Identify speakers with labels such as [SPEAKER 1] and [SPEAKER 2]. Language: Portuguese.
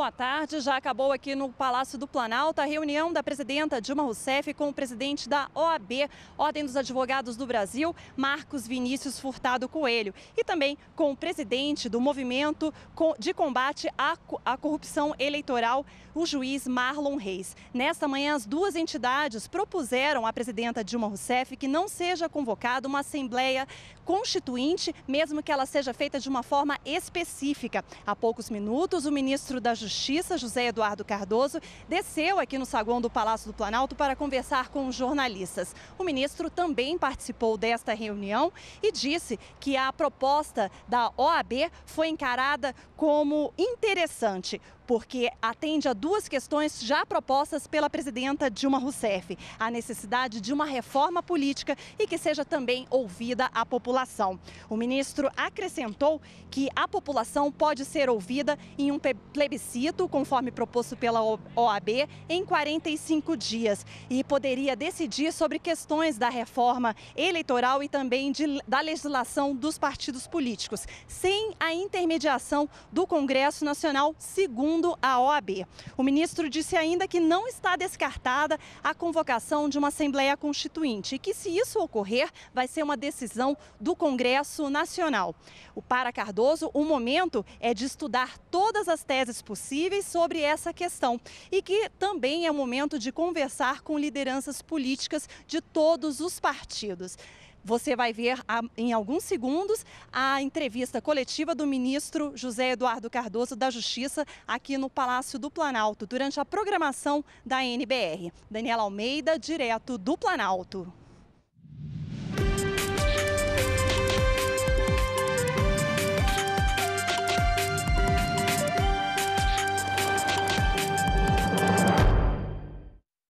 [SPEAKER 1] boa tarde. Já acabou aqui no Palácio do Planalto a reunião da presidenta Dilma Rousseff com o presidente da OAB, Ordem dos Advogados do Brasil, Marcos Vinícius Furtado Coelho, e também com o presidente do Movimento de Combate à Corrupção Eleitoral, o juiz Marlon Reis. Nesta manhã, as duas entidades propuseram à presidenta Dilma Rousseff que não seja convocada uma Assembleia Constituinte, mesmo que ela seja feita de uma forma específica. Há poucos minutos, o ministro da Justiça Justiça, José Eduardo Cardoso, desceu aqui no saguão do Palácio do Planalto para conversar com os jornalistas. O ministro também participou desta reunião e disse que a proposta da OAB foi encarada como interessante, porque atende a duas questões já propostas pela presidenta Dilma Rousseff: a necessidade de uma reforma política e que seja também ouvida a população. O ministro acrescentou que a população pode ser ouvida em um plebiscito conforme proposto pela OAB, em 45 dias e poderia decidir sobre questões da reforma eleitoral e também de, da legislação dos partidos políticos, sem a intermediação do Congresso Nacional, segundo a OAB. O ministro disse ainda que não está descartada a convocação de uma Assembleia Constituinte e que, se isso ocorrer, vai ser uma decisão do Congresso Nacional. O para Cardoso, o momento é de estudar todas as teses possíveis possíveis sobre essa questão e que também é momento de conversar com lideranças políticas de todos os partidos. Você vai ver em alguns segundos a entrevista coletiva do ministro José Eduardo Cardoso da Justiça aqui no Palácio do Planalto, durante a programação da NBR. Daniela Almeida, direto do Planalto.